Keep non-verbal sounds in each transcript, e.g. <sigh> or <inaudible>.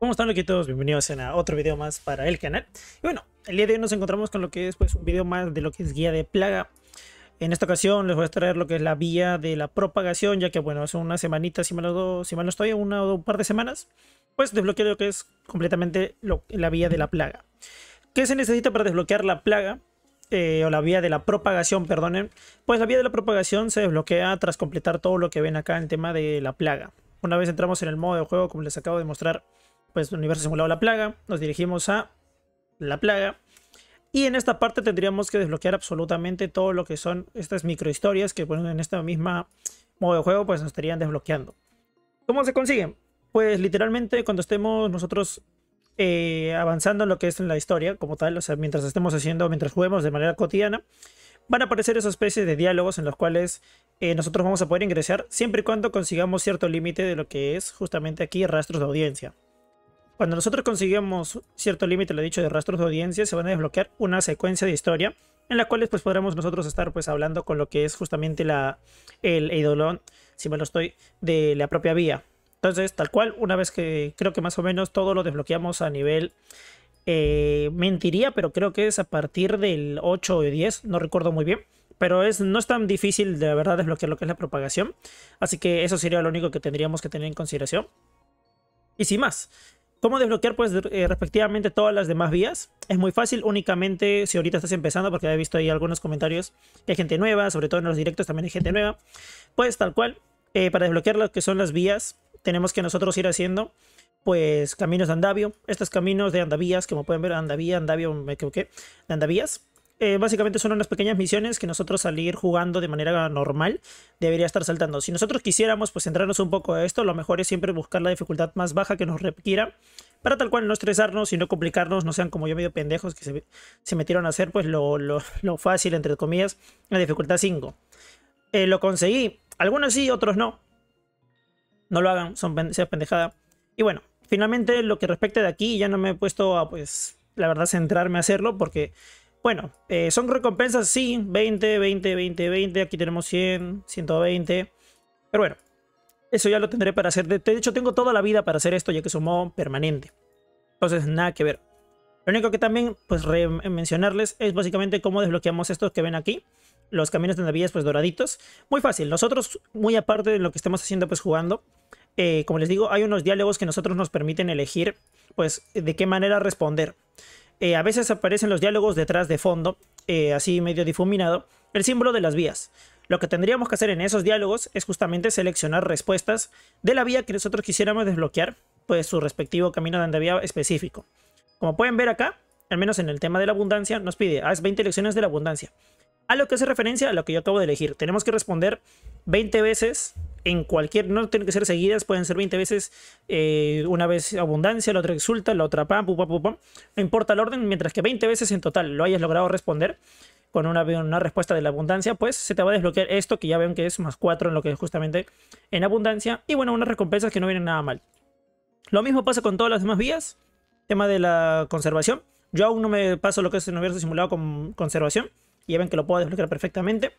¿Cómo están Todos Bienvenidos a otro video más para el canal. Y bueno, el día de hoy nos encontramos con lo que es pues, un video más de lo que es guía de plaga. En esta ocasión les voy a traer lo que es la vía de la propagación, ya que bueno, hace una semanita, si mal no, estoy, una o un par de semanas, pues desbloqueo lo que es completamente la vía de la plaga. ¿Qué se necesita para desbloquear la plaga? Eh, o la vía de la propagación, perdonen. Pues la vía de la propagación se desbloquea tras completar todo lo que ven acá en tema de la plaga. Una vez entramos en el modo de juego, como les acabo de mostrar, pues, universo simulado la plaga, nos dirigimos a la plaga. Y en esta parte tendríamos que desbloquear absolutamente todo lo que son estas microhistorias que en este mismo modo de juego pues nos estarían desbloqueando. ¿Cómo se consiguen? Pues literalmente cuando estemos nosotros eh, avanzando en lo que es la historia como tal, o sea, mientras estemos haciendo, mientras juguemos de manera cotidiana, van a aparecer esas especies de diálogos en los cuales eh, nosotros vamos a poder ingresar siempre y cuando consigamos cierto límite de lo que es justamente aquí rastros de audiencia. Cuando nosotros conseguimos cierto límite, lo dicho, de rastros de audiencia, se van a desbloquear una secuencia de historia en la cual pues podremos nosotros estar pues hablando con lo que es justamente la, el idolón, si me lo estoy, de la propia vía. Entonces, tal cual, una vez que creo que más o menos todo lo desbloqueamos a nivel... Eh, mentiría, pero creo que es a partir del 8 o 10, no recuerdo muy bien pero es, no es tan difícil de verdad desbloquear lo que es la propagación. Así que eso sería lo único que tendríamos que tener en consideración. Y sin más, ¿Cómo desbloquear pues eh, respectivamente todas las demás vías? Es muy fácil, únicamente si ahorita estás empezando, porque he visto ahí algunos comentarios que hay gente nueva, sobre todo en los directos también hay gente nueva. Pues tal cual, eh, para desbloquear lo que son las vías, tenemos que nosotros ir haciendo pues caminos de andavio, estos caminos de andavías, como pueden ver, andavía, andavio, me equivoqué, de andavías. Eh, básicamente son unas pequeñas misiones que nosotros al ir jugando de manera normal debería estar saltando. Si nosotros quisiéramos pues centrarnos un poco a esto, lo mejor es siempre buscar la dificultad más baja que nos requiera para tal cual no estresarnos y no complicarnos, no sean como yo medio pendejos que se, metieron a hacer pues lo, fácil, entre comillas, la dificultad 5. Eh, lo conseguí. Algunos sí, otros no. No lo hagan, son sea pendejada. Y bueno, finalmente lo que respecta de aquí, ya no me he puesto a pues, la verdad, centrarme a hacerlo porque bueno, eh, son recompensas, sí, 20, 20, 20, 20, aquí tenemos 100, 120, pero bueno, eso ya lo tendré para hacer, de hecho tengo toda la vida para hacer esto ya que es un modo permanente, entonces nada que ver. Lo único que también, pues, mencionarles es básicamente cómo desbloqueamos estos que ven aquí, los caminos de navillas pues, doraditos. Muy fácil, nosotros, muy aparte de lo que estemos haciendo, pues, jugando, eh, como les digo, hay unos diálogos que nosotros nos permiten elegir, pues, de qué manera responder. Eh, a veces aparecen los diálogos detrás de fondo, eh, así medio difuminado, el símbolo de las vías. Lo que tendríamos que hacer en esos diálogos es justamente seleccionar respuestas de la vía que nosotros quisiéramos desbloquear, pues su respectivo camino de andavía específico. Como pueden ver acá, al menos en el tema de la abundancia, nos pide, haz ah, 20 lecciones de la abundancia. A lo que hace referencia a lo que yo acabo de elegir. Tenemos que responder 20 veces en cualquier, no tienen que ser seguidas, pueden ser 20 veces, eh, una vez abundancia, la otra exulta, la otra pam, pum, pam, no importa el orden, mientras que 20 veces en total lo hayas logrado responder con una, una respuesta de la abundancia, pues se te va a desbloquear esto que ya ven que es más 4 en lo que es justamente en abundancia, y bueno, unas recompensas que no vienen nada mal. Lo mismo pasa con todas las demás vías, tema de la conservación, yo aún no me paso lo que es el universo simulado con conservación, y ya ven que lo puedo desbloquear perfectamente.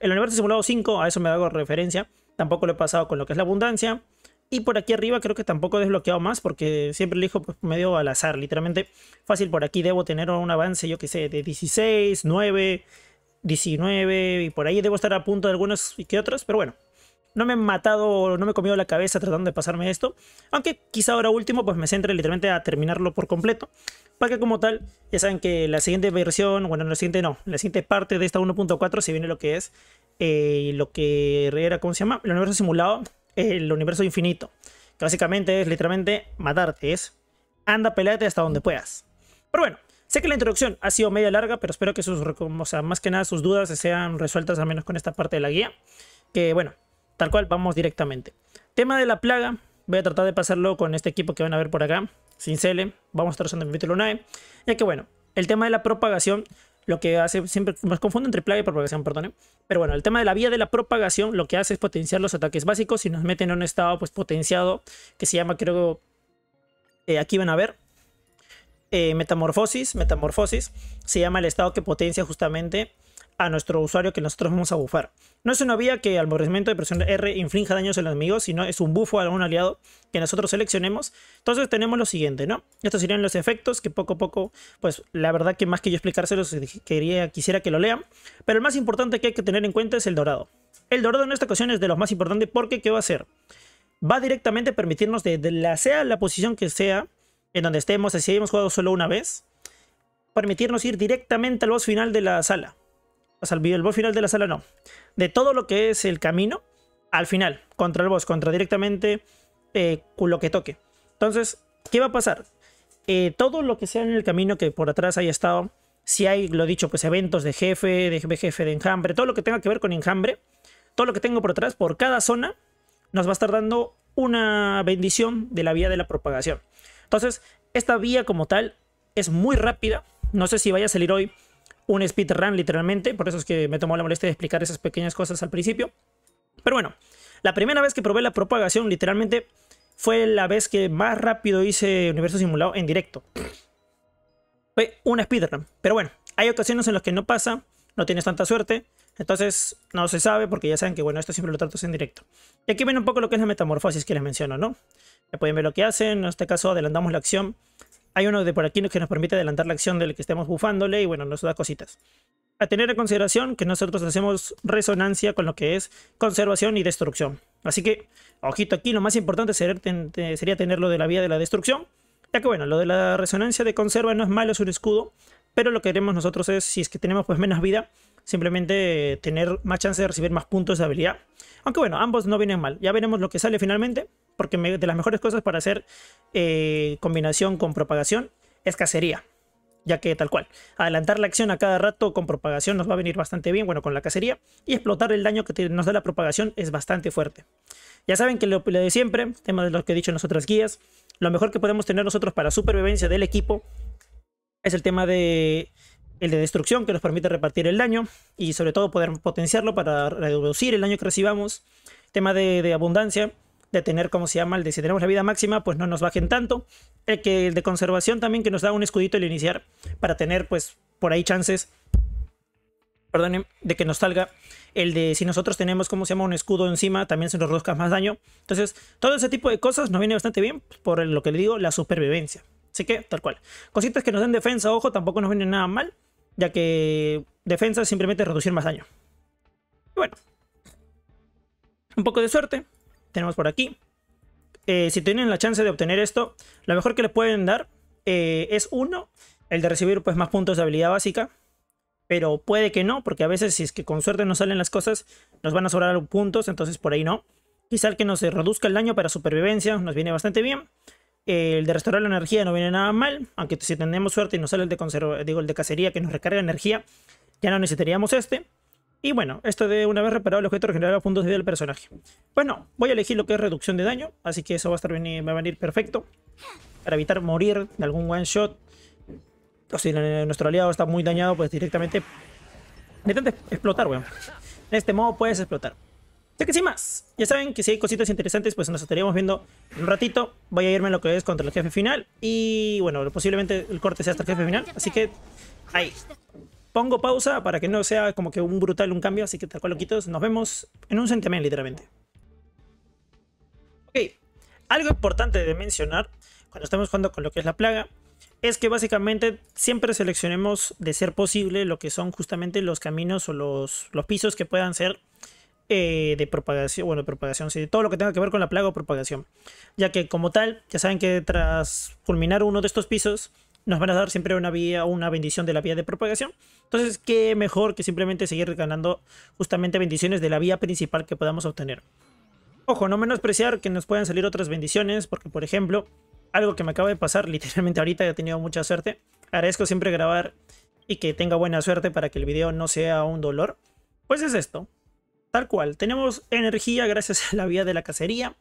El universo simulado 5, a eso me hago referencia, Tampoco lo he pasado con lo que es la abundancia. Y por aquí arriba creo que tampoco he desbloqueado más porque siempre elijo pues, medio al azar. Literalmente fácil por aquí debo tener un avance, yo que sé, de 16, 9, 19 y por ahí debo estar a punto de algunos y que otros. Pero bueno, no me he matado, no me he comido la cabeza tratando de pasarme esto. Aunque quizá ahora último pues me centre literalmente a terminarlo por completo. Para que como tal, ya saben que la siguiente versión, bueno, la siguiente no, la siguiente parte de esta 1.4 si viene lo que es eh, lo que era, ¿cómo se llama? El universo simulado, el universo infinito. Que básicamente es literalmente matarte, es anda, peleate hasta donde puedas. Pero bueno, sé que la introducción ha sido media larga, pero espero que sus, o sea, más que nada sus dudas sean resueltas al menos con esta parte de la guía. Que bueno, tal cual, vamos directamente. Tema de la plaga, voy a tratar de pasarlo con este equipo que van a ver por acá, cele, vamos a estar usando el título 9 ya que bueno, el tema de la propagación lo que hace, siempre me confundo entre plaga y propagación, perdón. Pero bueno, el tema de la vía de la propagación lo que hace es potenciar los ataques básicos y nos meten en un estado pues potenciado que se llama, creo, eh, aquí van a ver, eh, metamorfosis, metamorfosis, se llama el estado que potencia justamente a nuestro usuario que nosotros vamos a bufar. No es una vía que al de presión R inflinja daños los amigos sino es un bufo a algún aliado que nosotros seleccionemos. Entonces tenemos lo siguiente, ¿no? Estos serían los efectos que poco a poco, pues la verdad que más que yo explicárselos, quería, quisiera que lo lean. Pero el más importante que hay que tener en cuenta es el dorado. El dorado en esta ocasión es de los más importantes porque ¿qué va a hacer? Va directamente a permitirnos de, la sea la posición que sea, en donde estemos, si hemos jugado solo una vez, permitirnos ir directamente al boss final de la sala. O sea, el boss final de la sala no. De todo lo que es el camino, al final, contra el boss, contra directamente eh, lo que toque. Entonces, ¿qué va a pasar? Eh, todo lo que sea en el camino que por atrás haya estado, si hay, lo dicho, pues eventos de jefe, de jefe de enjambre, todo lo que tenga que ver con enjambre, todo lo que tengo por atrás, por cada zona, nos va a estar dando una bendición de la vía de la propagación. Entonces, esta vía como tal es muy rápida. No sé si vaya a salir hoy un speedrun literalmente, por eso es que me tomó la molestia de explicar esas pequeñas cosas al principio. Pero bueno, la primera vez que probé la propagación literalmente fue la vez que más rápido hice Universo Simulado en directo. Fue un speedrun, pero bueno, hay ocasiones en las que no pasa, no tienes tanta suerte, entonces no se sabe porque ya saben que bueno, esto siempre lo trato en directo. Y aquí ven un poco lo que es la metamorfosis que les menciono, ¿no? Ya pueden ver lo que hacen, en este caso adelantamos la acción hay uno de por aquí que nos permite adelantar la acción del que estemos bufándole y bueno, nos da cositas. A tener en consideración que nosotros hacemos resonancia con lo que es conservación y destrucción. Así que, ojito aquí, lo más importante sería, tener lo de la vía de la destrucción. Ya que bueno, lo de la resonancia de conserva no es malo, es un escudo. Pero lo que queremos nosotros es, si es que tenemos pues menos vida, simplemente tener más chance de recibir más puntos de habilidad. Aunque bueno, ambos no vienen mal. Ya veremos lo que sale finalmente porque me, de las mejores cosas para hacer eh, combinación con propagación es cacería. Ya que tal cual, adelantar la acción a cada rato con propagación nos va a venir bastante bien, bueno, con la cacería, y explotar el daño que nos da la propagación es bastante fuerte. Ya saben que lo, de siempre, tema de lo que he dicho en las otras guías, lo mejor que podemos tener nosotros para supervivencia del equipo es el tema de el de destrucción que nos permite repartir el daño y sobre todo poder potenciarlo para reducir el daño que recibamos, tema de, de abundancia de tener, como se llama? El de si tenemos la vida máxima, pues no nos bajen tanto. El, eh, que, el de conservación también, que nos da un escudito al iniciar para tener, pues, por ahí chances, perdonen, em, de que nos salga. El de si nosotros tenemos, Como se llama? Un escudo encima, también se nos reduzca más daño. Entonces, todo ese tipo de cosas nos viene bastante bien por lo que le digo, la supervivencia. Así que, tal cual. Cositas que nos den defensa, ojo, tampoco nos viene nada mal, ya que defensa simplemente reducir más daño. Y bueno, un poco de suerte, tenemos por aquí. Eh, si tienen la chance de obtener esto, lo mejor que le pueden dar eh, es uno, el de recibir pues, más puntos de habilidad básica. Pero puede que no, porque a veces si es que con suerte no salen las cosas, nos van a sobrar puntos, entonces por ahí no. Quizá que nos reduzca el daño para supervivencia nos viene bastante bien. Eh, el de restaurar la energía no viene nada mal, aunque si tenemos suerte y nos sale el de, digo, el de cacería que nos recarga energía, ya no necesitaríamos este. Y bueno, esto de una vez reparado el objeto regenera puntos de vida del personaje. Bueno, voy a elegir lo que es reducción de daño, así que eso va a estar venir, va a venir perfecto. Para evitar morir de algún one shot. O si nuestro aliado está muy dañado, pues directamente... Intenta explotar, weón. En este modo puedes explotar. Así que sin más, ya saben que si hay cositas interesantes, pues nos estaríamos viendo en un ratito. Voy a irme a lo que es contra el jefe final. Y bueno, posiblemente el corte sea hasta el jefe final. Así que ahí. Pongo pausa para que no sea como que un brutal un cambio, así que tal cual lo quito. Nos vemos en un sentimiento literalmente. Ok, algo importante de mencionar cuando estamos jugando con lo que es la plaga es que básicamente siempre seleccionemos de ser posible lo que son justamente los caminos o los, los pisos que puedan ser eh, de propagación, bueno, de propagación, sí, de todo lo que tenga que ver con la plaga o propagación. Ya que como tal, ya saben que tras culminar uno de estos pisos, nos van a dar siempre una vía, una bendición de la vía de propagación. Entonces, qué mejor que simplemente seguir ganando justamente bendiciones de la vía principal que podamos obtener. Ojo, no menospreciar que nos puedan salir otras bendiciones, porque por ejemplo, algo que me acaba de pasar <laughs> literalmente ahorita, he tenido mucha suerte. Agradezco siempre grabar y que tenga buena suerte para que el video no sea un dolor. Pues es esto. Tal cual, tenemos energía gracias a la vía de la cacería.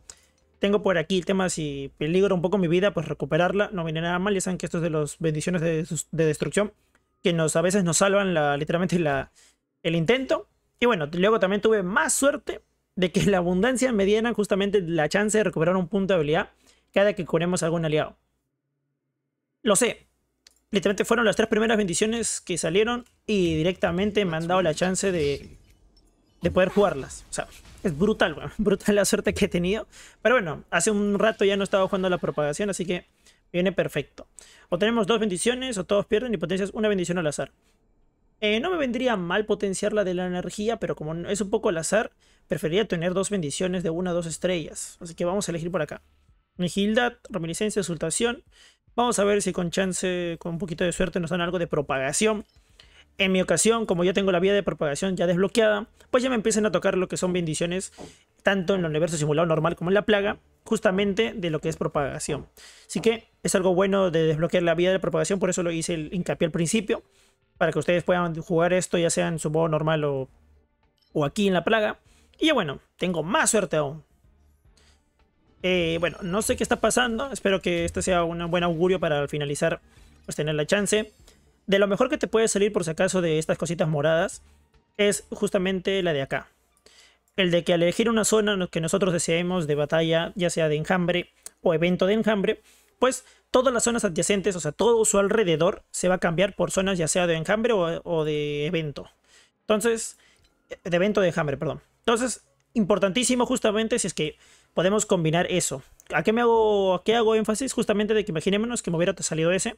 Tengo por aquí el tema si peligro un poco mi vida, pues recuperarla no viene nada mal. Ya saben que esto es de las bendiciones de, destrucción que nos a veces nos salvan literalmente la, el intento. Y bueno, luego también tuve más suerte de que la abundancia me diera justamente la chance de recuperar un punto de habilidad cada que curemos algún aliado. Lo sé. Literalmente fueron las tres primeras bendiciones que salieron y directamente me han dado la chance de, de poder jugarlas. O es brutal, <laughs> brutal la suerte que he tenido. Pero bueno, hace un rato ya no estaba jugando la propagación, así que viene perfecto. O tenemos dos bendiciones, o todos pierden y potencias una bendición al azar. Eh, no me vendría mal potenciar la de la energía, pero como es un poco al azar, preferiría tener dos bendiciones de una o dos estrellas. Así que vamos a elegir por acá. Nigildad, reminiscencia, exultación. Vamos a ver si con chance, con un poquito de suerte, nos dan algo de propagación. En mi ocasión, como yo tengo la vía de propagación ya desbloqueada, pues ya me empiezan a tocar lo que son bendiciones, tanto en el universo simulado normal como en la plaga, justamente de lo que es propagación. Así que es algo bueno de desbloquear la vía de propagación, por eso lo hice el hincapié al principio, para que ustedes puedan jugar esto ya sea en su modo normal o, o aquí en la plaga. Y ya bueno, tengo más suerte aún. Eh, bueno, no sé qué está pasando, espero que esto sea un buen augurio para al finalizar pues tener la chance. De lo mejor que te puede salir por si acaso de estas cositas moradas es justamente la de acá. El de que al elegir una zona que nosotros deseemos de batalla, ya sea de enjambre o evento de enjambre, pues todas las zonas adyacentes, o sea, todo su alrededor, se va a cambiar por zonas ya sea de enjambre o, de evento. Entonces, de evento de enjambre, perdón. Entonces, importantísimo justamente si es que podemos combinar eso. ¿A qué me hago, a qué hago énfasis? Justamente de que imaginémonos que me hubiera salido ese.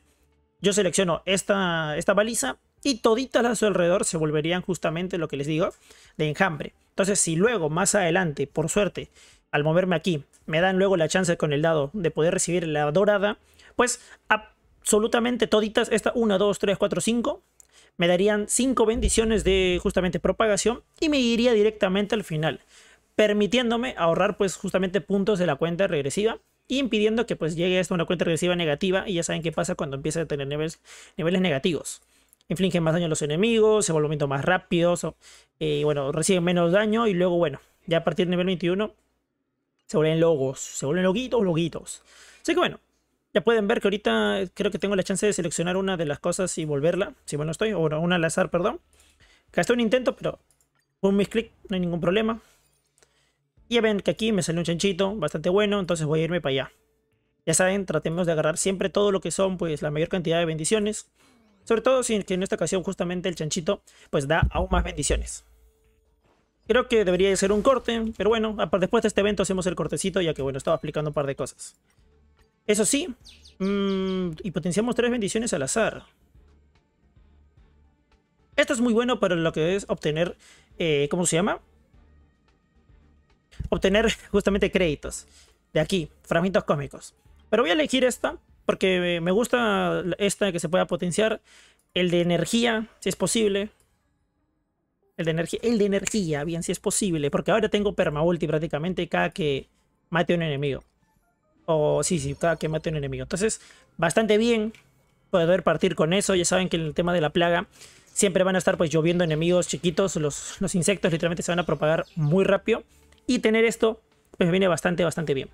Yo selecciono esta, esta baliza y toditas a su alrededor se volverían justamente lo que les digo de enjambre. Entonces si luego más adelante, por suerte, al moverme aquí, me dan luego la chance con el dado de poder recibir la dorada, pues absolutamente toditas, esta 1, 2, 3, 4, 5, me darían 5 bendiciones de justamente propagación y me iría directamente al final, permitiéndome ahorrar pues justamente puntos de la cuenta regresiva impidiendo que pues llegue hasta una cuenta regresiva negativa y ya saben qué pasa cuando empieza a tener niveles, niveles negativos. Infligen más daño a los enemigos, se vuelven más rápido y eh, bueno, reciben menos daño y luego, bueno, ya a partir del nivel 21 se vuelven logos, se vuelven loguitos, loguitos. Así que bueno, ya pueden ver que ahorita creo que tengo la chance de seleccionar una de las cosas y volverla, si bueno estoy, o bueno, una al azar, perdón. Gasté un intento, pero un misclick, no hay ningún problema. Y ya ven que aquí me salió un chanchito bastante bueno, entonces voy a irme para allá. Ya saben, tratemos de agarrar siempre todo lo que son pues la mayor cantidad de bendiciones. Sobre todo si que en esta ocasión justamente el chanchito pues da aún más bendiciones. Creo que debería ser un corte, pero bueno, después de este evento hacemos el cortecito ya que bueno, estaba explicando un par de cosas. Eso sí, mm, y potenciamos tres bendiciones al azar. Esto es muy bueno para lo que es obtener, eh, ¿cómo se llama? obtener <laughs> justamente créditos de aquí, fragmentos cómicos Pero voy a elegir esta porque me gusta esta que se pueda potenciar. El de energía, si es posible. El de energía, el de energía, bien, si es posible. Porque ahora tengo permaulti prácticamente cada que mate un enemigo. O sí, sí, cada que mate un enemigo. Entonces, bastante bien poder partir con eso. Ya saben que en el tema de la plaga siempre van a estar pues lloviendo enemigos chiquitos. Los, los insectos literalmente se van a propagar muy rápido. Y tener esto, pues me viene bastante, bastante bien.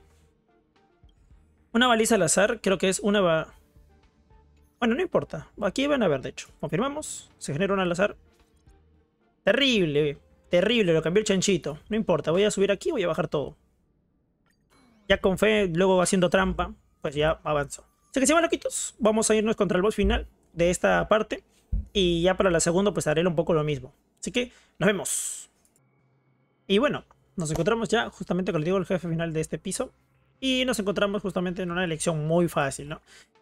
Una baliza al azar, creo que es una... Bueno, no importa. Aquí van a ver, de hecho. Confirmamos. Se genera una al azar. Terrible, terrible. Lo cambió el chanchito. No importa. Voy a subir aquí, voy a bajar todo. Ya con fe, luego haciendo trampa, pues ya avanzó. Así que si van loquitos, vamos a irnos contra el boss final de esta parte. Y ya para la segunda, pues haré un poco lo mismo. Así que nos vemos. Y bueno, nos encontramos ya justamente, con les digo, el jefe final de este piso. Y nos encontramos justamente en una elección muy fácil, ¿no?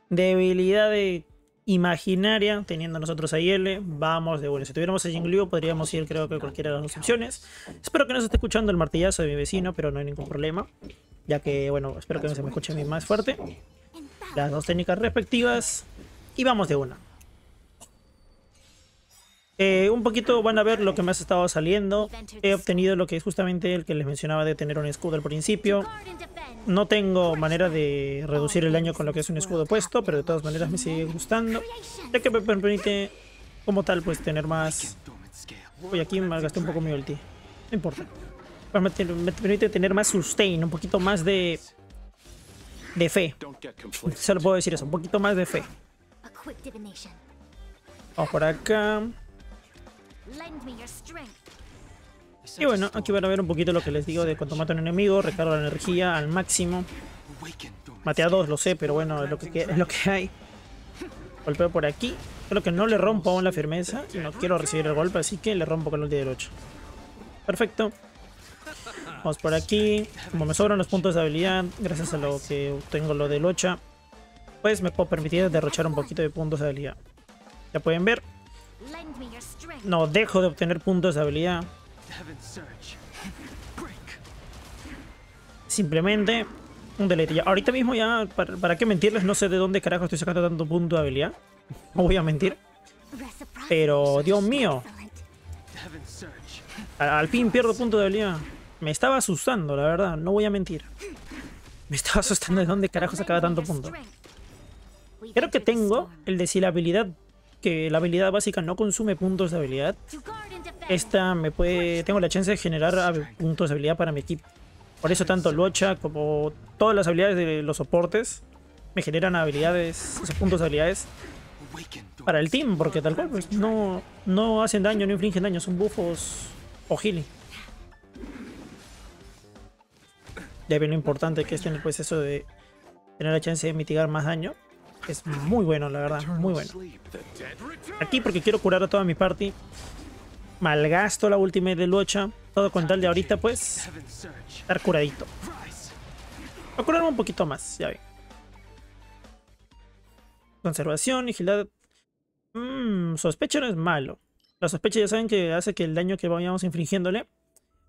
Debilidad de imaginaria, teniendo nosotros a IL, vamos de bueno. Si tuviéramos a Jingliu, podríamos ir creo que a cualquiera de las dos opciones. Espero que no se esté escuchando el martillazo de mi vecino, pero no hay ningún problema. Ya que, bueno, espero que no se me escuche a mí más fuerte. Las dos técnicas respectivas. Y vamos de una. Eh, un poquito van a ver lo que me ha estado saliendo. He obtenido lo que es justamente el que les mencionaba de tener un escudo al principio. No tengo manera de reducir el daño con lo que es un escudo puesto, pero de todas maneras me sigue gustando. Ya que me permite, como tal, pues tener más... Hoy aquí me gasté un poco mi ulti. No importa. me, permite tener más sustain, un poquito más de... De fe. Solo puedo decir eso, un poquito más de fe. Vamos por acá. Y bueno, aquí van a ver un poquito lo que les digo de cuando mato a un enemigo, recargo la energía al máximo. Mate a dos, lo sé, pero bueno, es lo que, es lo que hay. Golpeo por aquí. Creo que no le rompo aún la firmeza. No quiero recibir el golpe, así que le rompo con el ulti del 8. Perfecto. Vamos por aquí. Como me sobran los puntos de habilidad, gracias a lo que tengo lo de locha pues me puedo permitir derrochar un poquito de puntos de habilidad. Ya pueden ver, no dejo de obtener puntos de habilidad. Simplemente un delete. Ya, ahorita mismo ya, para, qué mentirles, no sé de dónde carajo estoy sacando tanto punto de habilidad. No voy a mentir. Pero, Dios mío. Al, fin pierdo punto de habilidad. Me estaba asustando, la verdad. No voy a mentir. Me estaba asustando de dónde carajo sacaba tanto punto. Creo que tengo el de si la habilidad que la habilidad básica no consume puntos de habilidad, esta me puede... Tengo la chance de generar puntos de habilidad para mi equipo. Por eso tanto Locha como todas las habilidades de los soportes me generan habilidades, esos puntos de habilidades para el team, porque tal cual pues, no, no hacen daño, no infligen daño, son buffos o healing. Ya ven lo importante que es tener pues eso de tener la chance de mitigar más daño. Es muy bueno, la verdad, muy bueno. Aquí porque quiero curar a toda mi party. Malgasto la última de Lucha. Todo con tal de ahorita, pues, estar curadito. Voy a curarme un poquito más, ya ve. Conservación, agilidad. Mmm, sospecha no es malo. La sospecha ya saben que hace que el daño que vayamos infringiéndole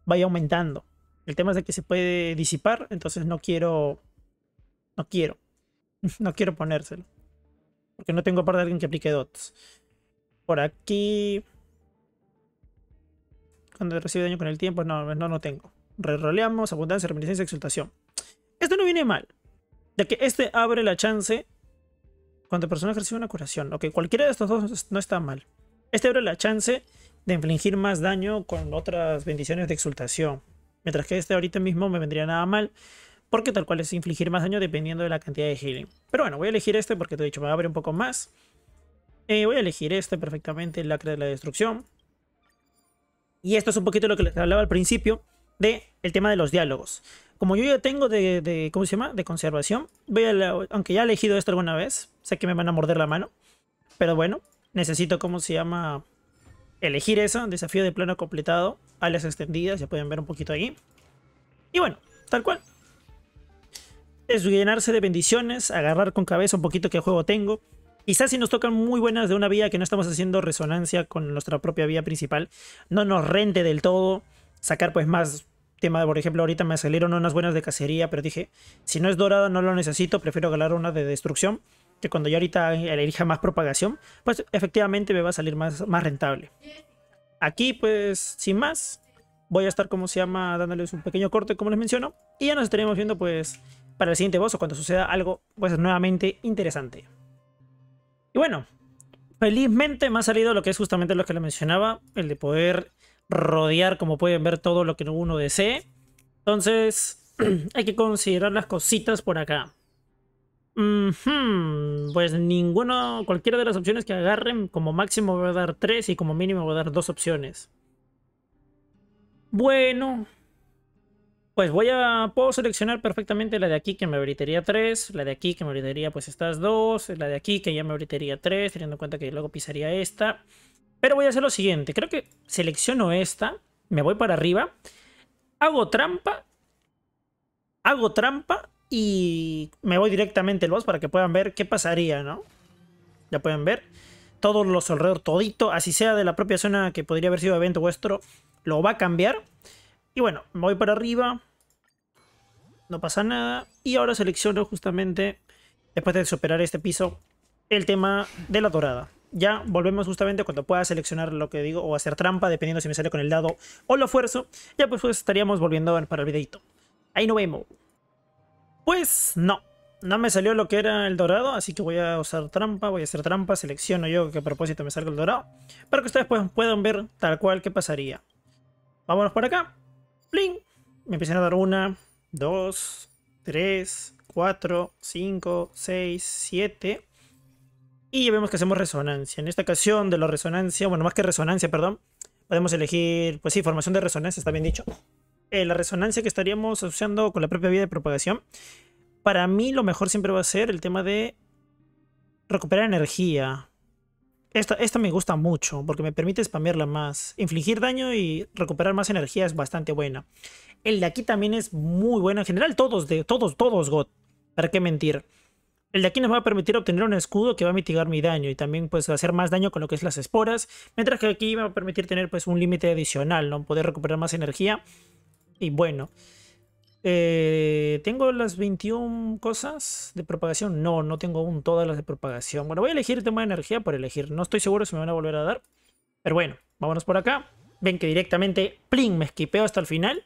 vaya aumentando. El tema es de que se puede disipar, entonces no quiero... No quiero. <laughs> no quiero ponérselo. Porque no tengo par de alguien que aplique dots. Por aquí... Cuando recibe daño con el tiempo, no, no, no tengo. Reroleamos, abundancia, reminiscencia, exultación. Esto no viene mal. Ya que este abre la chance cuando el personaje recibe una curación. Ok, cualquiera de estos dos no está mal. Este abre la chance de infligir más daño con otras bendiciones de exultación. Mientras que este ahorita mismo me vendría nada mal porque tal cual es infligir más daño dependiendo de la cantidad de healing. Pero bueno, voy a elegir este porque te he dicho, me abrir un poco más. Eh, voy a elegir este perfectamente, el lacre de la destrucción. Y esto es un poquito lo que les hablaba al principio de el tema de los diálogos. Como yo ya tengo de, ¿cómo se llama? De conservación, voy aunque ya he elegido esto alguna vez, sé que me van a morder la mano, pero bueno, necesito, ¿cómo se llama? Elegir eso, desafío de plano completado, alas extendidas, ya pueden ver un poquito ahí. Y bueno, tal cual, es llenarse de bendiciones, agarrar con cabeza un poquito que juego tengo. Quizás si nos tocan muy buenas de una vía que no estamos haciendo resonancia con nuestra propia vía principal, no nos rente del todo sacar pues más tema, por ejemplo, ahorita me salieron unas buenas de cacería, pero dije, si no es dorado no lo necesito, prefiero ganar una de destrucción, que cuando yo ahorita elija más propagación, pues efectivamente me va a salir más, más rentable. Aquí pues sin más, voy a estar como se llama dándoles un pequeño corte como les menciono, y ya nos estaremos viendo pues para el siguiente boss o cuando suceda algo pues nuevamente interesante. Y bueno, felizmente me ha salido lo que es justamente lo que le mencionaba, el de poder rodear como pueden ver todo lo que uno desee. Entonces <clears throat> hay que considerar las cositas por acá. Pues ninguno, cualquiera de las opciones que agarren, como máximo voy a dar tres y como mínimo voy a dar dos opciones. Bueno, pues voy a... Puedo seleccionar perfectamente la de aquí que me abriría 3, la de aquí que me abriría pues estas dos, la de aquí que ya me abriría 3, teniendo en cuenta que luego pisaría esta. Pero voy a hacer lo siguiente, creo que selecciono esta, me voy para arriba, hago trampa, hago trampa y me voy directamente al boss para que puedan ver qué pasaría, ¿no? Ya pueden ver. Todos los alrededor, todito, así sea de la propia zona que podría haber sido evento vuestro, lo va a cambiar. Y bueno, me voy para arriba, no pasa nada. Y ahora selecciono justamente, después de superar este piso, el tema de la dorada. Ya volvemos justamente cuando pueda seleccionar lo que digo o hacer trampa, dependiendo si me sale con el dado o lo fuerzo. Ya pues, pues estaríamos volviendo para el videito. Ahí no vemos. Pues no, no me salió lo que era el dorado, así que voy a usar trampa, voy a hacer trampa, selecciono yo que a propósito me salga el dorado, para que ustedes puedan, puedan ver tal cual qué pasaría. Vámonos por acá. Plin. Me empiezan a dar una, 2, 3, 4, 5, 6, 7. Y vemos que hacemos resonancia. En esta ocasión de la resonancia, bueno, más que resonancia, perdón, podemos elegir, pues sí, formación de resonancia, está bien dicho. Eh, la resonancia que estaríamos asociando con la propia vía de propagación. Para mí lo mejor siempre va a ser el tema de recuperar energía. Esta, me gusta mucho porque me permite spamearla más. Infligir daño y recuperar más energía es bastante buena. El de aquí también es muy bueno. En general, todos, de, todos, todos, God. ¿Para qué mentir? El de aquí nos va a permitir obtener un escudo que va a mitigar mi daño y también pues hacer más daño con lo que es las esporas. Mientras que aquí me va a permitir tener pues un límite adicional, ¿no? Poder recuperar más energía. Y bueno. Eh, ¿Tengo las 21 cosas de propagación? No, no tengo aún todas las de propagación. Bueno, voy a elegir el tema de energía por elegir. No estoy seguro si me van a volver a dar. Pero bueno, vámonos por acá. Ven que directamente, pling, me esquipeo hasta el final.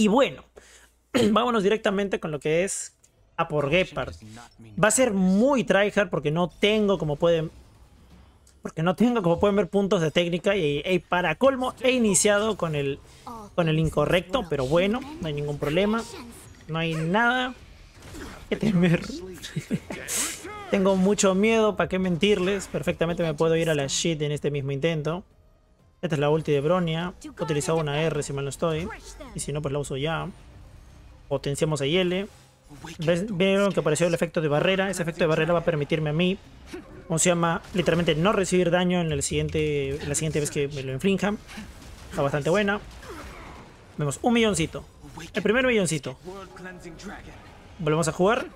Y bueno, <clears throat> vámonos directamente con lo que es a por Gepard. Va a ser muy tryhard porque no tengo, como pueden... Porque no tengo, como pueden ver, puntos de técnica. Y, para colmo, he iniciado con el, con el incorrecto. Pero bueno, no hay ningún problema. No hay nada que temer. <laughs> tengo mucho miedo, ¿para qué mentirles? Perfectamente me puedo ir a la shit en este mismo intento. Esta es la ulti de Bronia. He utilizado una R si mal no estoy. Y si no, pues la uso ya. Potenciamos a Yele. Vieron que apareció el efecto de barrera. Ese efecto de barrera va a permitirme a mí, como se llama, literalmente no recibir daño en, el siguiente, la siguiente vez que me lo inflinja. Está bastante buena. Vemos un milloncito. El primer milloncito. Volvemos a jugar.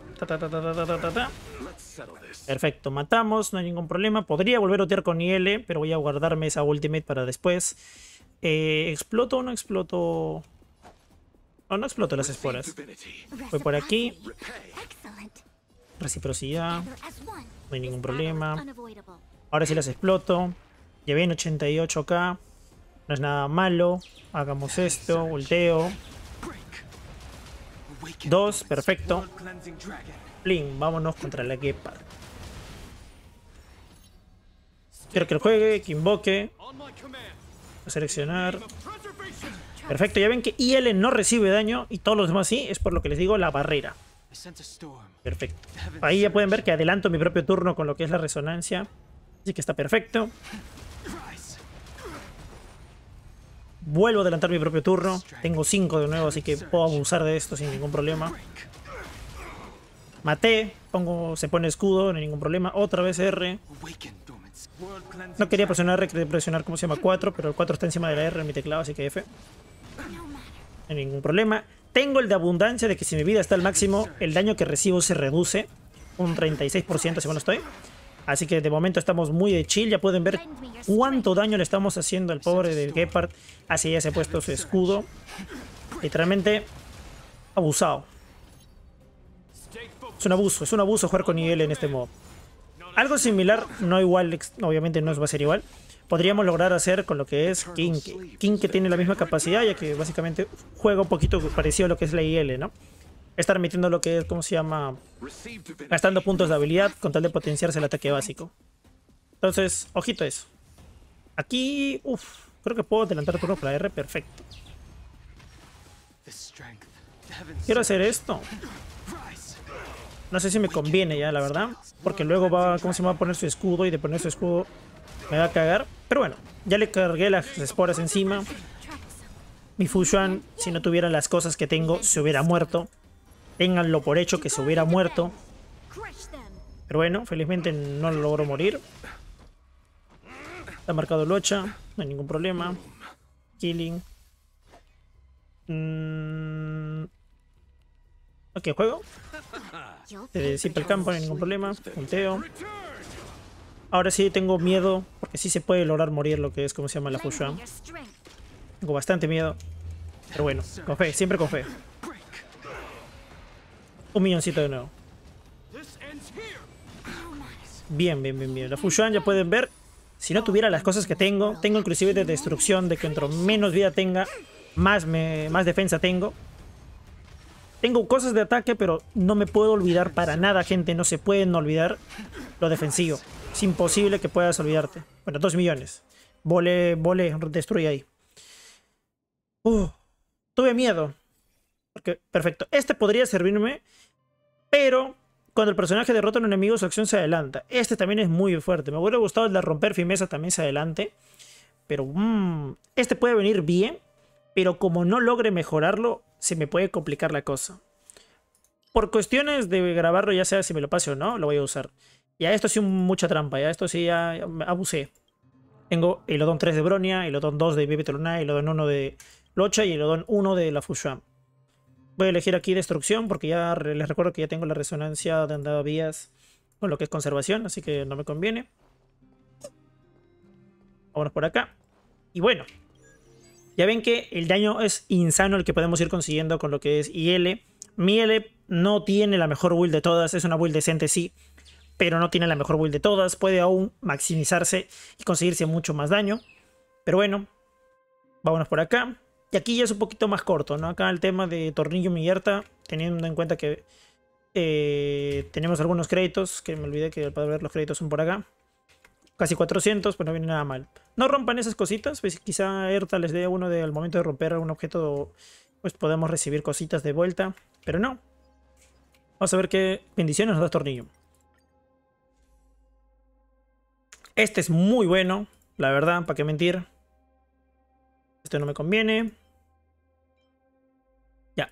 Perfecto, matamos, no hay ningún problema. Podría volver a otear con IL, pero voy a guardarme esa ultimate para después. Eh, ¿Exploto o no exploto? No, no exploto las esporas. Voy por aquí. Reciprocidad. No hay ningún problema. Ahora sí las exploto. Llevé en 88 acá. No es nada malo. Hagamos esto. Volteo. Dos, perfecto. Bling, vámonos contra la Gepard. Quiero que lo juegue, que invoque. A seleccionar. Perfecto, ya ven que IL no recibe daño y todos los demás sí, es por lo que les digo la barrera. Perfecto. Ahí ya pueden ver que adelanto mi propio turno con lo que es la resonancia. Así que está perfecto. Vuelvo a adelantar mi propio turno. Tengo 5 de nuevo, así que puedo abusar de esto sin ningún problema. Maté. Pongo, se pone escudo, no hay ningún problema. Otra vez R. No quería presionar R, quería presionar, ¿cómo se llama? 4, pero el 4 está encima de la R en mi teclado, así que F. No hay ningún problema. Tengo el de abundancia de que si mi vida está al máximo, el daño que recibo se reduce un 36%, si bueno estoy. Así que de momento estamos muy de chill. Ya pueden ver cuánto daño le estamos haciendo al pobre del Gepard. Así ya se ha puesto su escudo. Literalmente abusado. Es un abuso, es un abuso jugar con IL en este modo. Algo similar, no igual, obviamente no va a ser igual. Podríamos lograr hacer con lo que es King. King que tiene la misma capacidad, ya que básicamente juega un poquito parecido a lo que es la IL, ¿no? estar metiendo lo que es, ¿cómo se llama? Gastando puntos de habilidad con tal de potenciarse el ataque básico. Entonces, ojito eso. Aquí, uff, creo que puedo adelantar turno para R, perfecto. Quiero hacer esto. No sé si me conviene ya, la verdad. Porque luego va, ¿cómo se llama? A poner su escudo y de poner su escudo me va a cagar. Pero bueno, ya le cargué las esporas encima. Mi Fushuan, si no tuviera las cosas que tengo, se hubiera muerto. Ténganlo por hecho que se hubiera muerto. Pero bueno, felizmente no lo logró morir. Está marcado Locha, no hay ningún problema. Killing. Mm. Ok, juego. Eh, se el campo, no hay ningún problema. Punteo. Ahora sí tengo miedo, porque sí se puede lograr morir lo que es, como se llama la Fushuan. Tengo bastante miedo. Pero bueno, con fe, siempre con fe. Un milloncito de nuevo. Bien, bien, bien, bien. La Fushuan ya pueden ver. Si no tuviera las cosas que tengo, tengo inclusive de destrucción, de que entre menos vida tenga, más, más defensa tengo. Tengo cosas de ataque, pero no me puedo olvidar para nada, gente. No se pueden olvidar lo defensivo. Es imposible que puedas olvidarte. Bueno, dos millones. Vole, vole, destruye ahí. Uh, tuve miedo. perfecto. Este podría servirme pero cuando el personaje derrota a un enemigo, su acción se adelanta. Este también es muy fuerte. Me hubiera gustado el de romper firmeza también se adelante. Pero mm, este puede venir bien. Pero como no logre mejorarlo, se me puede complicar la cosa. Por cuestiones de grabarlo, ya sea si me lo pase o no, lo voy a usar. a esto sí mucha trampa, ya esto sí ya, abusé. Tengo el Odón 3 de Bronia, el Odón 2 de Bibetoluna, el Odón 1 de Locha y el Odón 1 de la Fushuam. Voy a elegir aquí destrucción porque ya les recuerdo que ya tengo la resonancia de andado vías con lo que es conservación, así que no me conviene. Vámonos por acá. Y bueno, ya ven que el daño es insano el que podemos ir consiguiendo con lo que es IL. Mi L no tiene la mejor build de todas, es una build decente sí, pero no tiene la mejor build de todas. Puede aún maximizarse y conseguirse mucho más daño. Pero bueno, vámonos por acá. Y aquí ya es un poquito más corto, ¿no? Acá el tema de tornillo mierta teniendo en cuenta que eh, tenemos algunos créditos, que me olvidé que para ver los créditos son por acá. Casi 400, pero pues no viene nada mal. No rompan esas cositas, pues quizá Erta les dé uno de al momento de romper algún objeto, pues podemos recibir cositas de vuelta, pero no. Vamos a ver qué bendiciones nos da tornillo. Este es muy bueno, la verdad, para qué mentir. Este no me conviene. Ya.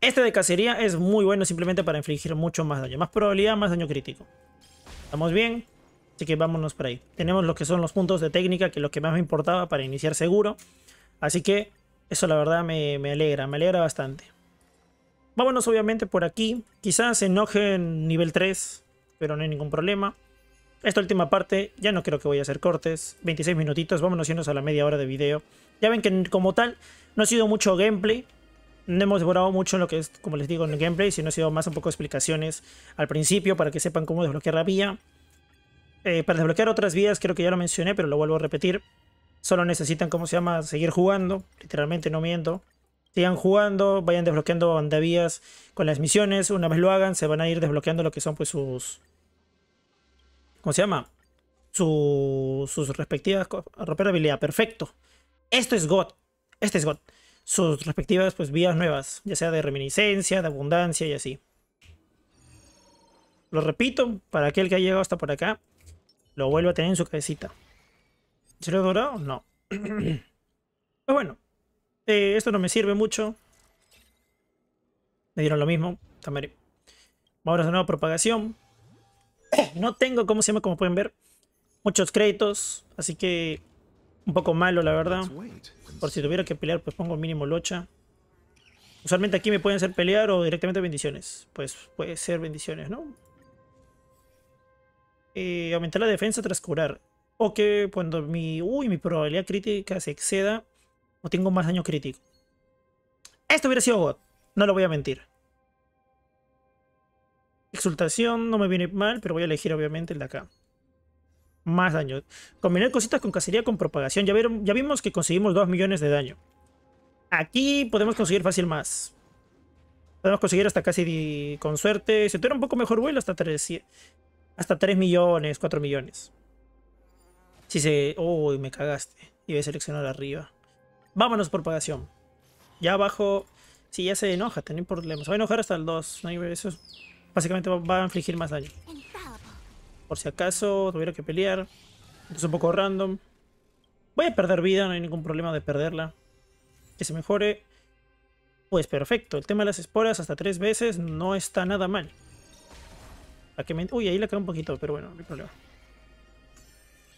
Este de cacería es muy bueno simplemente para infligir mucho más daño. Más probabilidad, más daño crítico. Estamos bien. Así que vámonos por ahí. Tenemos lo que son los puntos de técnica, que es lo que más me importaba para iniciar seguro. Así que eso la verdad me, alegra, me alegra bastante. Vámonos obviamente por aquí. Quizás se enoje nivel 3, pero no hay ningún problema. Esta última parte, ya no creo que voy a hacer cortes. 26 minutitos, vámonos nos a la media hora de video. Ya ven que como tal no ha sido mucho gameplay no hemos devorado mucho en lo que es, como les digo, en el gameplay, sino ha sido más un poco explicaciones al principio para que sepan cómo desbloquear la vía. Eh, para desbloquear otras vías, creo que ya lo mencioné, pero lo vuelvo a repetir. Solo necesitan, ¿cómo se llama?, seguir jugando, literalmente no miento. Sigan jugando, vayan desbloqueando bandavías con las misiones. Una vez lo hagan, se van a ir desbloqueando lo que son pues sus... ¿Cómo se llama? sus respectivas... Romper habilidad, perfecto. Esto es God. esto es God sus respectivas pues, vías nuevas, ya sea de reminiscencia, de abundancia y así. Lo repito, para aquel que ha llegado hasta por acá, lo vuelvo a tener en su cabecita. ¿Se lo dorado? No. <clears throat> Pues bueno, eh, esto no me sirve mucho. Me dieron lo mismo. También. Vamos a nueva propagación. <clears throat> No tengo, como se llama, como pueden ver, muchos créditos. Así que un poco malo, la verdad. Por si tuviera que pelear, pues pongo mínimo locha. Usualmente aquí me pueden hacer pelear o directamente bendiciones. Pues puede ser bendiciones, ¿no? Eh, aumentar la defensa tras curar. O que cuando mi, uy, mi probabilidad crítica se exceda, o tengo más daño crítico. Esto hubiera sido God. No lo voy a mentir. Exultación no me viene mal, pero voy a elegir obviamente el de acá más daño. Combinar cositas con cacería con propagación. Ya, ya vimos que conseguimos 2 millones de daño. Aquí podemos conseguir fácil más. Podemos conseguir hasta casi con suerte. Si tuviera un poco mejor vuelo, hasta 3, hasta 3 millones, 4 millones. Si se... Uy, me cagaste. Y voy a seleccionar arriba. Vámonos propagación. Ya abajo... Si ya se enoja, tiene problemas. va a enojar hasta el 2. básicamente va a infligir más daño. Por si acaso tuviera que pelear. es un poco random. Voy a perder vida, no hay ningún problema de perderla. Que se mejore. Pues perfecto. El tema de las esporas hasta tres veces no está nada mal. a que me... Uy, ahí le cae un poquito, pero bueno, no hay problema.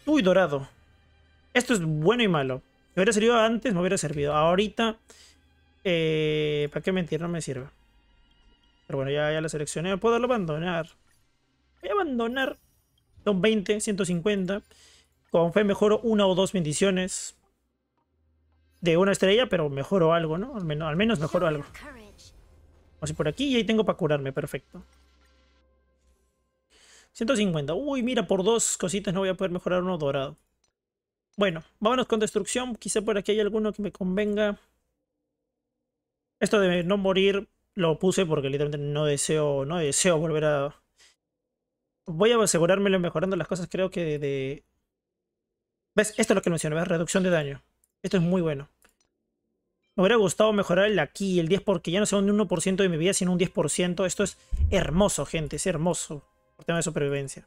Uy, dorado. Esto es bueno y malo. Me hubiera servido antes, me hubiera servido. Ahorita, eh, ¿para qué mentir? No me sirve. Pero bueno, ya, ya la seleccioné. Puedo abandonar. Voy a abandonar son 20, 150. Con fe mejoro una o dos bendiciones de una estrella, pero mejoro algo, ¿no? Al menos, al mejoro algo. Vamos por aquí y ahí tengo para curarme, perfecto. 150. Uy, mira, por dos cositas no voy a poder mejorar uno dorado. Bueno, vámonos con destrucción. Quizá por aquí hay alguno que me convenga. Esto de no morir lo puse porque literalmente no deseo, no deseo volver a voy a asegurármelo mejorando las cosas, creo que de, ¿Ves? Esto es lo que mencioné, ¿ves? Reducción de daño. Esto es muy bueno. Me hubiera gustado mejorar el aquí, el 10, porque ya no sea un 1% de mi vida, sino un 10%. Esto es hermoso, gente, es hermoso. Por tema de supervivencia.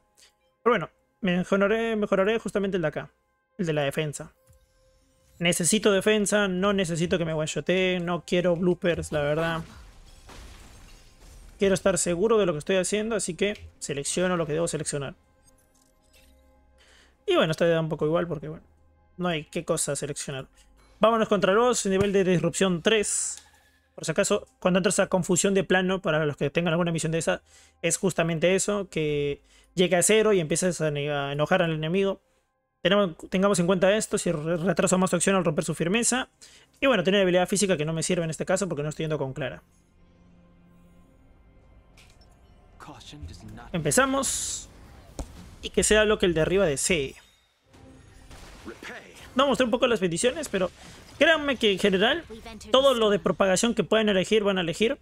Pero bueno, mejoraré, mejoraré justamente el de acá. El de la defensa. Necesito defensa, no necesito que me one no quiero bloopers, la verdad. Quiero estar seguro de lo que estoy haciendo, así que selecciono lo que debo seleccionar. Y bueno, esto da un poco igual porque, bueno, no hay qué cosa seleccionar. Vámonos contra los, nivel de disrupción 3. Por si acaso, cuando entras a confusión de plano, para los que tengan alguna misión de esa, es justamente eso, que llega a cero y empiezas a enojar al enemigo. Tenemos, tengamos en cuenta esto, si retraso más tu acción al romper su firmeza. Y bueno, tener habilidad física que no me sirve en este caso porque no estoy yendo con Clara. Empezamos. Y que sea lo que el de arriba desee. No mostré un poco las bendiciones, pero créanme que en general, todo lo de propagación que pueden elegir, van a elegir.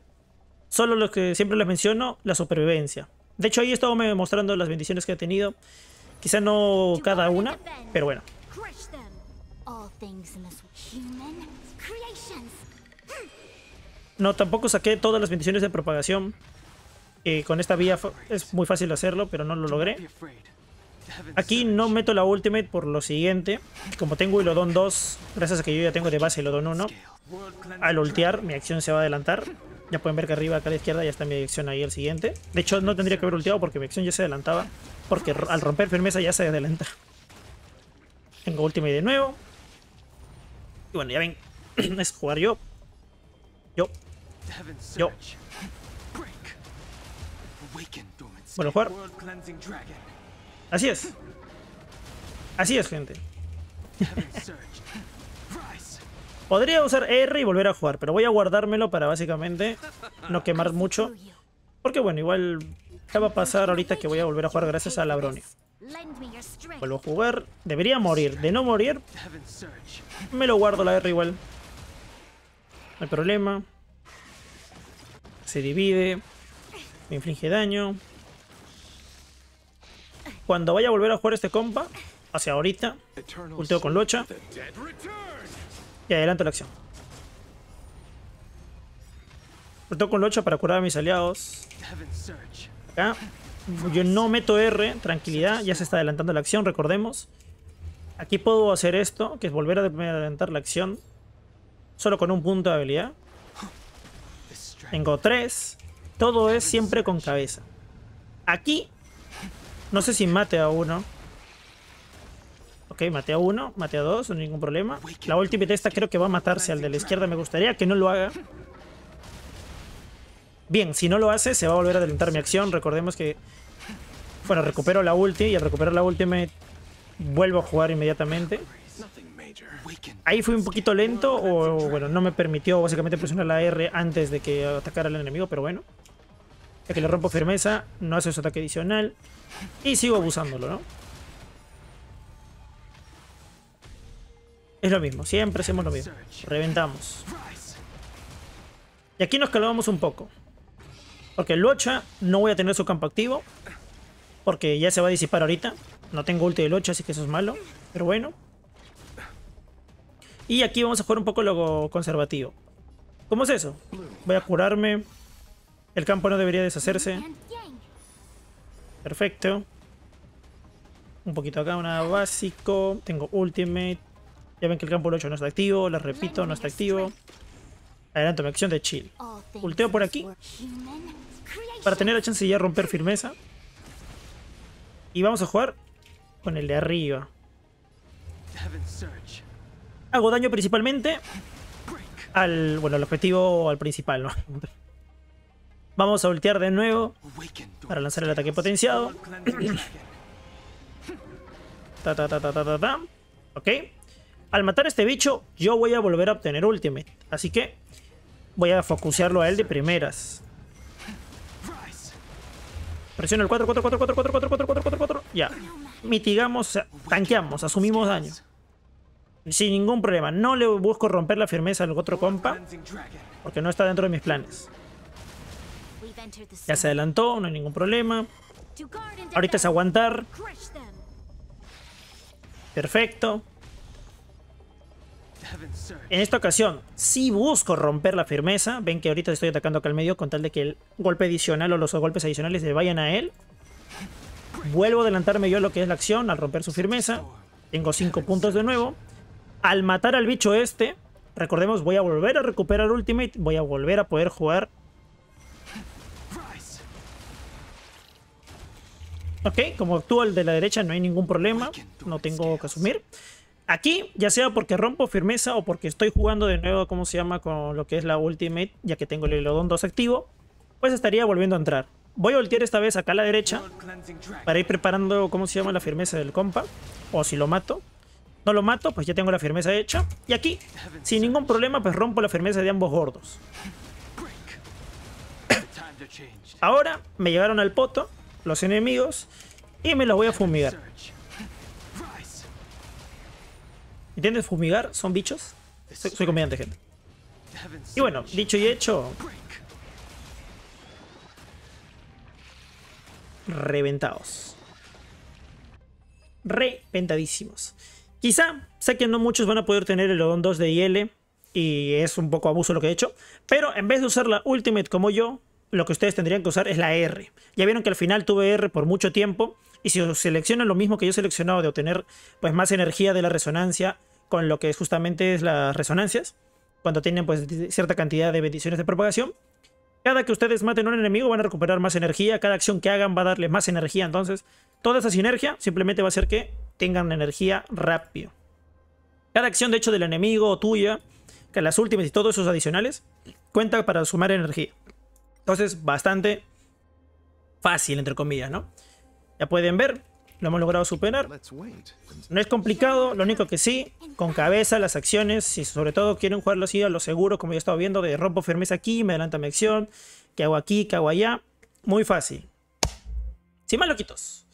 Solo lo que siempre les menciono, la supervivencia. De hecho, ahí estaba mostrando las bendiciones que he tenido. Quizá no cada una, pero bueno. No, tampoco saqué todas las bendiciones de propagación. Eh, con esta vía es muy fácil hacerlo, pero no lo logré. Aquí no meto la ultimate por lo siguiente. Como tengo Hilodon 2, gracias a que yo ya tengo de base Hilodon 1, al ultear mi acción se va a adelantar. Ya pueden ver que arriba, acá a la izquierda, ya está mi acción ahí el siguiente. De hecho, no tendría que haber ulteado porque mi acción ya se adelantaba. Porque al romper firmeza ya se adelanta. Tengo ultimate de nuevo. Y bueno, ya ven, <clears throat> es jugar yo. Yo. Yo. Bueno, jugar. Así es. Así es, gente. Podría usar R y volver a jugar, pero voy a guardármelo para básicamente no quemar mucho. Porque bueno, igual ¿Qué va a pasar ahorita que voy a volver a jugar gracias a Labronio. Vuelvo a jugar. Debería morir. De no morir, me lo guardo la R igual. No hay problema. Se divide. Me inflige daño. Cuando vaya a volver a jugar este compa, hacia ahorita, ulteo con Locha. Y adelanto la acción. Ulteo con Locha para curar a mis aliados. Acá. Yo no meto R, tranquilidad, ya se está adelantando la acción, recordemos. Aquí puedo hacer esto, que es volver a adelantar la acción. Solo con un punto de habilidad. Tengo tres. Todo es siempre con cabeza. Aquí, no sé si mate a uno. Ok, mate a uno, Mate a dos, no hay ningún problema. La última de esta creo que va a matarse al de la izquierda. Me gustaría que no lo haga. Bien, si no lo hace, se va a volver a adelantar mi acción. Recordemos que... Bueno, recupero la ulti y al recuperar la ulti me vuelvo a jugar inmediatamente. Ahí fui un poquito lento o, bueno, no me permitió básicamente presionar la R antes de que atacara el enemigo, pero bueno. Ya que le rompo firmeza, no hace su ataque adicional. Y sigo abusándolo, ¿no? Es lo mismo, siempre hacemos lo mismo. Reventamos. Y aquí nos calmamos un poco. Porque el Locha no voy a tener su campo activo. Porque ya se va a disipar ahorita. No tengo ulti de Locha, así que eso es malo. Pero bueno. Y aquí vamos a jugar un poco lo conservativo. ¿Cómo es eso? Voy a curarme. El campo no debería deshacerse. Perfecto. Un poquito acá, una básico. Tengo ultimate. Ya ven que el campo 8 no está activo. La repito, no está activo. Adelanto mi acción de chill. Ulteo por aquí. Para tener la chance de ya romper firmeza. Y vamos a jugar con el de arriba. Hago daño principalmente al... Bueno, al objetivo al principal, ¿no? Vamos a ultear de nuevo para lanzar el ataque potenciado. <coughs> ta, ta, ta, ok. Al matar a este bicho, yo voy a volver a obtener ultimate. Así que voy a focusearlo a él de primeras. Presiono el 4, 4, 4, 4, 4, 4, 4, 4, 4, 4. Ya. Mitigamos, tanqueamos, asumimos daño. Sin ningún problema. No le busco romper la firmeza al otro compa. Porque no está dentro de mis planes. Ya se adelantó, no hay ningún problema. Ahorita es aguantar. Perfecto. En esta ocasión, si busco romper la firmeza. Ven que ahorita estoy atacando acá al medio con tal de que el golpe adicional o los golpes adicionales le vayan a él. Vuelvo a adelantarme yo lo que es la acción al romper su firmeza. Tengo 5 puntos de nuevo. Al matar al bicho este, recordemos, voy a volver a recuperar Ultimate. Voy a volver a poder jugar Ok, como actual el de la derecha no hay ningún problema, no tengo que asumir. Aquí, ya sea porque rompo firmeza o porque estoy jugando de nuevo, ¿cómo se llama? Con lo que es la Ultimate, ya que tengo el helodón 2 activo, pues estaría volviendo a entrar. Voy a voltear esta vez acá a la derecha para ir preparando, ¿cómo se llama? La firmeza del compa. O si lo mato. No lo mato, pues ya tengo la firmeza hecha. Y aquí, sin ningún problema, pues rompo la firmeza de ambos gordos. <coughs> Ahora me llevaron al poto los enemigos y me la voy a fumigar. ¿Entiendes fumigar? ¿Son bichos? Soy, soy comediante, gente. Y bueno, dicho y hecho... Reventados. Reventadísimos. Quizá sé que no muchos van a poder tener el Odon 2 de IL y es un poco abuso lo que he hecho, pero en vez de usar la Ultimate como yo, lo que ustedes tendrían que usar es la R. Ya vieron que al final tuve R por mucho tiempo y si seleccionan lo mismo que yo he seleccionado de obtener pues más energía de la resonancia con lo que justamente es las resonancias, cuando tienen pues cierta cantidad de bendiciones de propagación, cada que ustedes maten a un enemigo van a recuperar más energía, cada acción que hagan va a darle más energía, entonces toda esa sinergia simplemente va a hacer que tengan energía rápido. Cada acción de hecho del enemigo o tuya, que las últimas y todos esos adicionales, cuenta para sumar energía. Entonces, bastante fácil, entre comillas, ¿no? Ya pueden ver, lo hemos logrado superar. No es complicado, lo único que sí, con cabeza las acciones, y sobre todo quieren jugarlo así a lo seguro, como yo estaba viendo, de rompo firmeza aquí, me adelanta mi acción, que hago aquí, que hago allá, muy fácil. Sin más loquitos.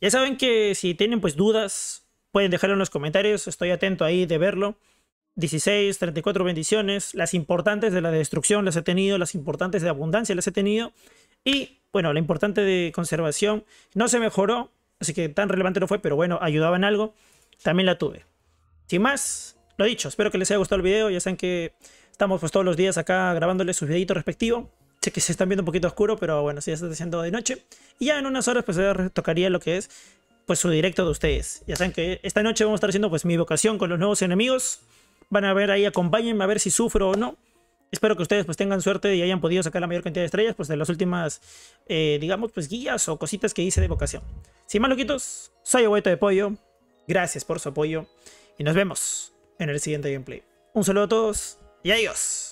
Ya saben que si tienen pues dudas, pueden dejarlo en los comentarios, estoy atento ahí de verlo. 16, 34 bendiciones. Las importantes de la destrucción las he tenido, las importantes de abundancia las he tenido. Y bueno, la importante de conservación no se mejoró, así que tan relevante no fue, pero bueno, ayudaba en algo. También la tuve. Sin más, lo dicho, espero que les haya gustado el video. Ya saben que estamos pues todos los días acá grabándoles sus videitos respectivos. Sé que se están viendo un poquito oscuro, pero bueno, si ya está haciendo de noche. Y ya en unas horas pues tocaría lo que es pues su directo de ustedes. Ya saben que esta noche vamos a estar haciendo pues mi vocación con los nuevos enemigos. Van a ver ahí, acompáñenme a ver si sufro o no. Espero que ustedes pues tengan suerte y hayan podido sacar la mayor cantidad de estrellas pues de las últimas, eh, digamos, pues guías o cositas que hice de vocación. Sin más loquitos, soy Agüeto de Pollo. Gracias por su apoyo y nos vemos en el siguiente gameplay. Un saludo a todos y adiós.